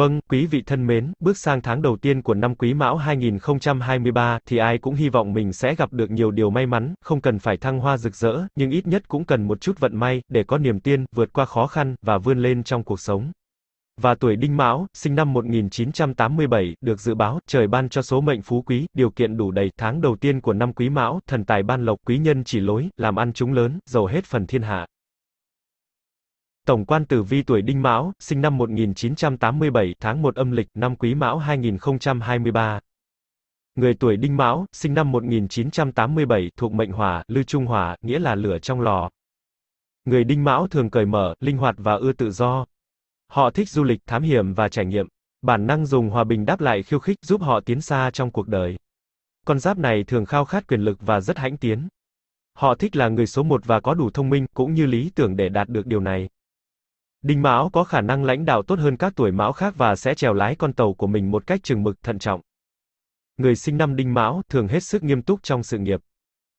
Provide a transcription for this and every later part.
Vâng, quý vị thân mến, bước sang tháng đầu tiên của năm Quý Mão 2023 thì ai cũng hy vọng mình sẽ gặp được nhiều điều may mắn, không cần phải thăng hoa rực rỡ, nhưng ít nhất cũng cần một chút vận may để có niềm tin, vượt qua khó khăn và vươn lên trong cuộc sống. Và tuổi Đinh Mão, sinh năm 1987, được dự báo trời ban cho số mệnh phú quý, điều kiện đủ đầy, tháng đầu tiên của năm Quý Mão, thần tài ban lộc, quý nhân chỉ lối, làm ăn chúng lớn, giàu hết phần thiên hạ. Tổng quan tử vi tuổi Đinh Mão, sinh năm 1987, tháng 1 âm lịch, năm Quý Mão 2023. Người tuổi Đinh Mão, sinh năm 1987, thuộc mệnh hỏa, lưu trung hỏa, nghĩa là lửa trong lò. Người Đinh Mão thường cởi mở, linh hoạt và ưa tự do. Họ thích du lịch, thám hiểm và trải nghiệm. Bản năng dùng hòa bình đáp lại khiêu khích giúp họ tiến xa trong cuộc đời. Con giáp này thường khao khát quyền lực và rất hãnh tiến. Họ thích là người số một và có đủ thông minh, cũng như lý tưởng để đạt được điều này. Đinh Mão có khả năng lãnh đạo tốt hơn các tuổi Mão khác và sẽ chèo lái con tàu của mình một cách chừng mực thận trọng. Người sinh năm Đinh Mão thường hết sức nghiêm túc trong sự nghiệp.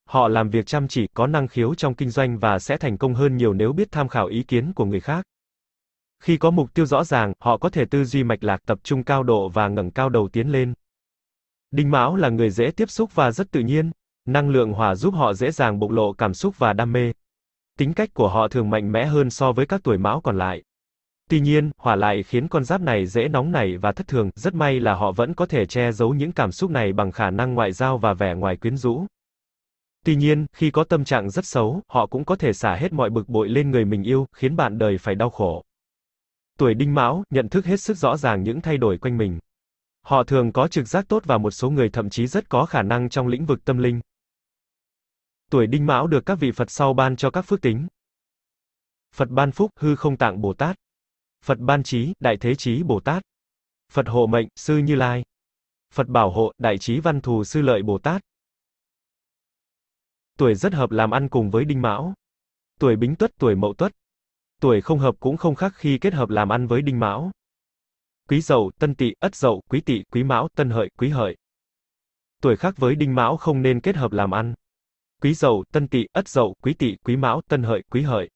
Họ làm việc chăm chỉ, có năng khiếu trong kinh doanh và sẽ thành công hơn nhiều nếu biết tham khảo ý kiến của người khác. Khi có mục tiêu rõ ràng, họ có thể tư duy mạch lạc, tập trung cao độ và ngẩng cao đầu tiến lên. Đinh Mão là người dễ tiếp xúc và rất tự nhiên, năng lượng hỏa giúp họ dễ dàng bộc lộ cảm xúc và đam mê tính cách của họ thường mạnh mẽ hơn so với các tuổi mão còn lại. Tuy nhiên, hỏa lại khiến con giáp này dễ nóng nảy và thất thường, rất may là họ vẫn có thể che giấu những cảm xúc này bằng khả năng ngoại giao và vẻ ngoài quyến rũ. Tuy nhiên, khi có tâm trạng rất xấu, họ cũng có thể xả hết mọi bực bội lên người mình yêu, khiến bạn đời phải đau khổ. Tuổi Đinh Mão, nhận thức hết sức rõ ràng những thay đổi quanh mình. Họ thường có trực giác tốt và một số người thậm chí rất có khả năng trong lĩnh vực tâm linh. Tuổi Đinh Mão được các vị Phật sau ban cho các phước tính. Phật ban phúc, hư không tạng Bồ Tát. Phật ban trí, đại thế trí Bồ Tát. Phật hộ mệnh, sư Như Lai. Phật bảo hộ, đại trí văn thù sư lợi Bồ Tát. Tuổi rất hợp làm ăn cùng với Đinh Mão. Tuổi Bính Tuất, tuổi Mậu Tuất. Tuổi không hợp cũng không khác khi kết hợp làm ăn với Đinh Mão. Quý Dậu, Tân Tỵ, Ất Dậu, Quý Tỵ, Quý Mão, Tân Hợi, Quý Hợi. Tuổi khác với Đinh Mão không nên kết hợp làm ăn. Quý Dậu, Tân Tỵ, Ất Dậu, Quý Tỵ, Quý Mão, Tân Hợi, Quý Hợi.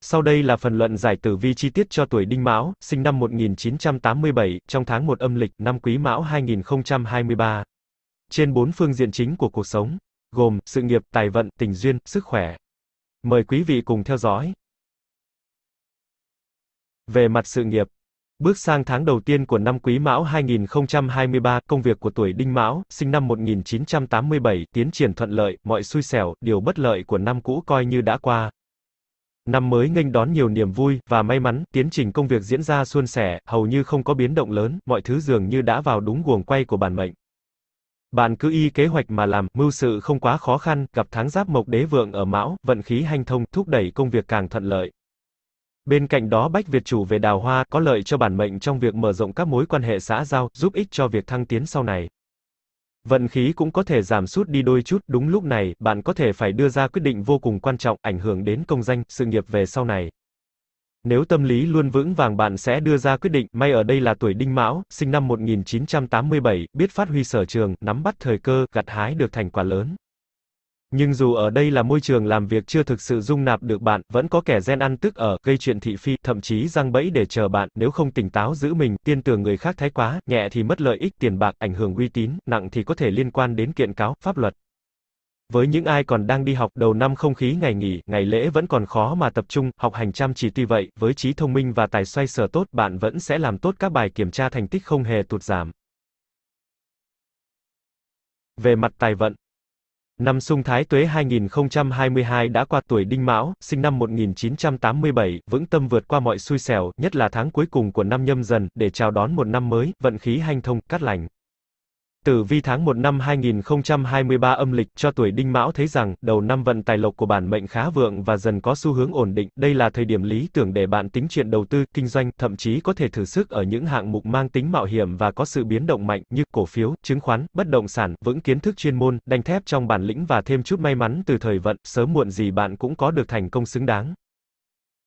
Sau đây là phần luận giải tử vi chi tiết cho tuổi Đinh Mão, sinh năm 1987, trong tháng 1 âm lịch năm Quý Mão 2023. Trên bốn phương diện chính của cuộc sống, gồm sự nghiệp, tài vận, tình duyên, sức khỏe. Mời quý vị cùng theo dõi. Về mặt sự nghiệp, Bước sang tháng đầu tiên của năm Quý Mão 2023, công việc của tuổi Đinh Mão, sinh năm 1987, tiến triển thuận lợi, mọi xui xẻo, điều bất lợi của năm cũ coi như đã qua. Năm mới nghênh đón nhiều niềm vui và may mắn, tiến trình công việc diễn ra suôn sẻ, hầu như không có biến động lớn, mọi thứ dường như đã vào đúng guồng quay của bản mệnh. Bạn cứ y kế hoạch mà làm, mưu sự không quá khó khăn, gặp tháng giáp mộc đế vượng ở Mão, vận khí hanh thông, thúc đẩy công việc càng thuận lợi. Bên cạnh đó Bách Việt chủ về đào hoa có lợi cho bản mệnh trong việc mở rộng các mối quan hệ xã giao, giúp ích cho việc thăng tiến sau này. Vận khí cũng có thể giảm sút đi đôi chút, đúng lúc này, bạn có thể phải đưa ra quyết định vô cùng quan trọng, ảnh hưởng đến công danh, sự nghiệp về sau này. Nếu tâm lý luôn vững vàng bạn sẽ đưa ra quyết định, may ở đây là tuổi Đinh Mão, sinh năm 1987, biết phát huy sở trường, nắm bắt thời cơ, gặt hái được thành quả lớn. Nhưng dù ở đây là môi trường làm việc chưa thực sự dung nạp được bạn, vẫn có kẻ gen ăn tức ở, gây chuyện thị phi, thậm chí răng bẫy để chờ bạn, nếu không tỉnh táo giữ mình, tiên tưởng người khác thái quá, nhẹ thì mất lợi ích, tiền bạc, ảnh hưởng uy tín, nặng thì có thể liên quan đến kiện cáo, pháp luật. Với những ai còn đang đi học đầu năm không khí ngày nghỉ, ngày lễ vẫn còn khó mà tập trung, học hành chăm chỉ tuy vậy, với trí thông minh và tài xoay sở tốt, bạn vẫn sẽ làm tốt các bài kiểm tra thành tích không hề tụt giảm. Về mặt tài vận, Năm Sung Thái Tuế 2022 đã qua tuổi Đinh Mão, sinh năm 1987, vững tâm vượt qua mọi xui xẻo, nhất là tháng cuối cùng của năm nhâm dần, để chào đón một năm mới, vận khí hanh thông, cát lành. Tử vi tháng 1 năm 2023 âm lịch cho tuổi Đinh Mão thấy rằng, đầu năm vận tài lộc của bản mệnh khá vượng và dần có xu hướng ổn định. Đây là thời điểm lý tưởng để bạn tính chuyện đầu tư, kinh doanh, thậm chí có thể thử sức ở những hạng mục mang tính mạo hiểm và có sự biến động mạnh như cổ phiếu, chứng khoán, bất động sản, vững kiến thức chuyên môn, đánh thép trong bản lĩnh và thêm chút may mắn từ thời vận, sớm muộn gì bạn cũng có được thành công xứng đáng.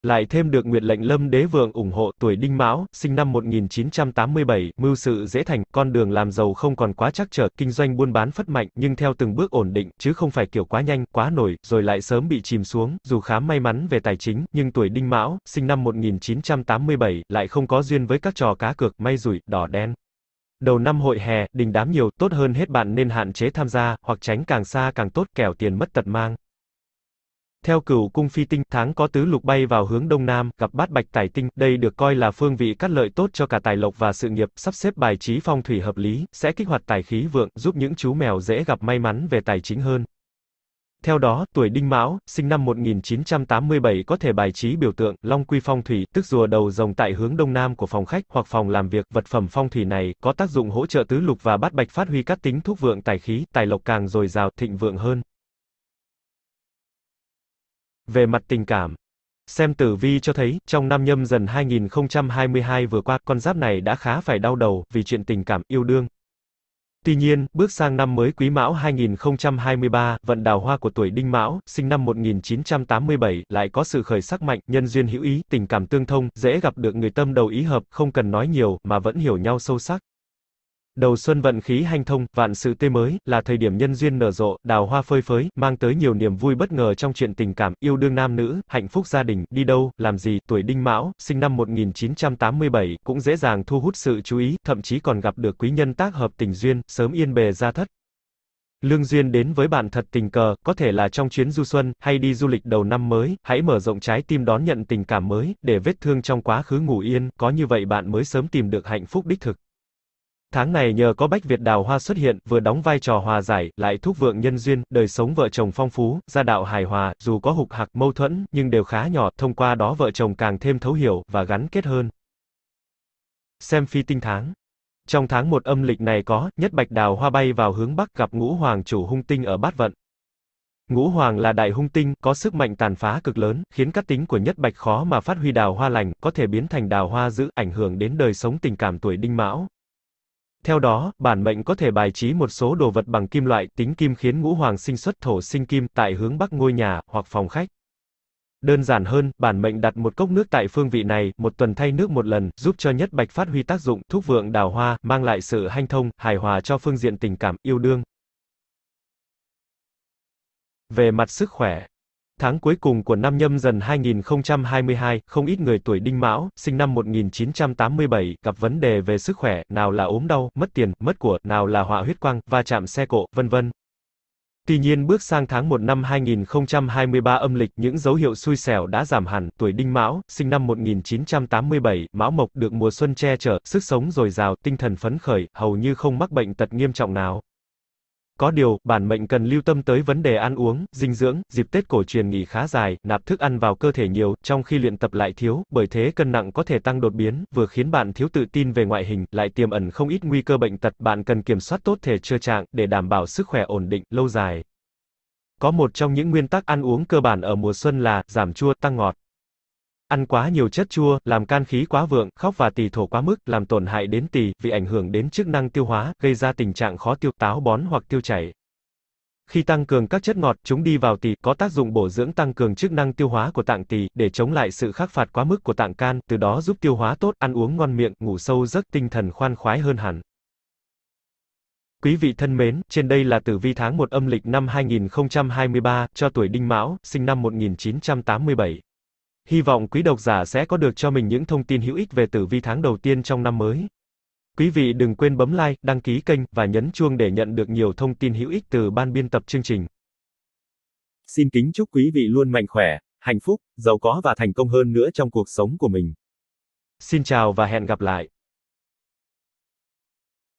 Lại thêm được Nguyệt lệnh Lâm Đế Vượng ủng hộ tuổi Đinh Mão, sinh năm 1987, mưu sự dễ thành, con đường làm giàu không còn quá chắc trở, kinh doanh buôn bán phất mạnh, nhưng theo từng bước ổn định, chứ không phải kiểu quá nhanh, quá nổi, rồi lại sớm bị chìm xuống, dù khá may mắn về tài chính, nhưng tuổi Đinh Mão, sinh năm 1987, lại không có duyên với các trò cá cược, may rủi, đỏ đen. Đầu năm hội hè, đình đám nhiều, tốt hơn hết bạn nên hạn chế tham gia, hoặc tránh càng xa càng tốt, kẻo tiền mất tật mang. Theo cửu cung phi tinh, tháng có tứ lục bay vào hướng đông nam, gặp bát bạch tài tinh, đây được coi là phương vị cắt lợi tốt cho cả tài lộc và sự nghiệp, sắp xếp bài trí phong thủy hợp lý, sẽ kích hoạt tài khí vượng, giúp những chú mèo dễ gặp may mắn về tài chính hơn. Theo đó, tuổi Đinh Mão, sinh năm 1987 có thể bài trí biểu tượng Long Quy Phong Thủy, tức rùa đầu rồng tại hướng đông nam của phòng khách hoặc phòng làm việc. Vật phẩm phong thủy này có tác dụng hỗ trợ tứ lục và bát bạch phát huy các tính thúc vượng tài khí, tài lộc càng dồi dào, thịnh vượng hơn. Về mặt tình cảm, xem tử vi cho thấy, trong năm nhâm dần 2022 vừa qua, con giáp này đã khá phải đau đầu vì chuyện tình cảm yêu đương. Tuy nhiên, bước sang năm mới Quý Mão 2023, vận đào hoa của tuổi Đinh Mão, sinh năm 1987, lại có sự khởi sắc mạnh, nhân duyên hữu ý, tình cảm tương thông, dễ gặp được người tâm đầu ý hợp, không cần nói nhiều mà vẫn hiểu nhau sâu sắc. Đầu xuân vận khí hanh thông, vạn sự tươi mới, là thời điểm nhân duyên nở rộ, đào hoa phơi phới, mang tới nhiều niềm vui bất ngờ trong chuyện tình cảm, yêu đương nam nữ, hạnh phúc gia đình, đi đâu, làm gì, tuổi đinh mão, sinh năm 1987, cũng dễ dàng thu hút sự chú ý, thậm chí còn gặp được quý nhân tác hợp tình duyên, sớm yên bề gia thất. Lương duyên đến với bạn thật tình cờ, có thể là trong chuyến du xuân, hay đi du lịch đầu năm mới, hãy mở rộng trái tim đón nhận tình cảm mới, để vết thương trong quá khứ ngủ yên, có như vậy bạn mới sớm tìm được hạnh phúc đích thực. Tháng này nhờ có Bách Việt Đào Hoa xuất hiện, vừa đóng vai trò hòa giải, lại thúc vượng nhân duyên, đời sống vợ chồng phong phú, gia đạo hài hòa, dù có hục hặc, mâu thuẫn, nhưng đều khá nhỏ, thông qua đó vợ chồng càng thêm thấu hiểu, và gắn kết hơn. Xem phi tinh tháng Trong tháng một âm lịch này có, nhất Bạch Đào Hoa bay vào hướng Bắc gặp ngũ hoàng chủ hung tinh ở bát vận. Ngũ Hoàng là đại hung tinh, có sức mạnh tàn phá cực lớn, khiến các tính của Nhất Bạch khó mà phát huy đào hoa lành, có thể biến thành đào hoa dữ, ảnh hưởng đến đời sống tình cảm tuổi đinh mão. Theo đó, bản mệnh có thể bài trí một số đồ vật bằng kim loại, tính kim khiến ngũ hoàng sinh xuất thổ sinh kim tại hướng bắc ngôi nhà hoặc phòng khách. Đơn giản hơn, bản mệnh đặt một cốc nước tại phương vị này, một tuần thay nước một lần, giúp cho nhất bạch phát huy tác dụng, thúc vượng đào hoa, mang lại sự hanh thông, hài hòa cho phương diện tình cảm, yêu đương. Về mặt sức khỏe Tháng cuối cùng của năm nhâm dần 2022, không ít người tuổi đinh mão, sinh năm 1987, gặp vấn đề về sức khỏe, nào là ốm đau, mất tiền, mất của, nào là họa huyết quang, va chạm xe cộ, vân vân. Tuy nhiên bước sang tháng 1 năm 2023 âm lịch, những dấu hiệu xui xẻo đã giảm hẳn, tuổi đinh mão, sinh năm 1987, mão mộc được mùa xuân che chở, sức sống dồi dào, tinh thần phấn khởi, hầu như không mắc bệnh tật nghiêm trọng nào. Có điều, bản mệnh cần lưu tâm tới vấn đề ăn uống, dinh dưỡng, dịp Tết cổ truyền nghỉ khá dài, nạp thức ăn vào cơ thể nhiều, trong khi luyện tập lại thiếu, bởi thế cân nặng có thể tăng đột biến, vừa khiến bạn thiếu tự tin về ngoại hình, lại tiềm ẩn không ít nguy cơ bệnh tật, bạn cần kiểm soát tốt thể trơ trạng để đảm bảo sức khỏe ổn định lâu dài. Có một trong những nguyên tắc ăn uống cơ bản ở mùa xuân là giảm chua, tăng ngọt. Ăn quá nhiều chất chua, làm can khí quá vượng, khóc và tỳ thổ quá mức, làm tổn hại đến tỳ, vì ảnh hưởng đến chức năng tiêu hóa, gây ra tình trạng khó tiêu, táo bón hoặc tiêu chảy. Khi tăng cường các chất ngọt, chúng đi vào tỳ, có tác dụng bổ dưỡng tăng cường chức năng tiêu hóa của tạng tỳ, để chống lại sự khắc phạt quá mức của tạng can, từ đó giúp tiêu hóa tốt, ăn uống ngon miệng, ngủ sâu giấc, tinh thần khoan khoái hơn hẳn. Quý vị thân mến, trên đây là tử vi tháng 1 âm lịch năm 2023, cho tuổi Đinh Mão, sinh năm 1987. Hy vọng quý độc giả sẽ có được cho mình những thông tin hữu ích về tử vi tháng đầu tiên trong năm mới. Quý vị đừng quên bấm like, đăng ký kênh và nhấn chuông để nhận được nhiều thông tin hữu ích từ ban biên tập chương trình. Xin kính chúc quý vị luôn mạnh khỏe, hạnh phúc, giàu có và thành công hơn nữa trong cuộc sống của mình. Xin chào và hẹn gặp lại.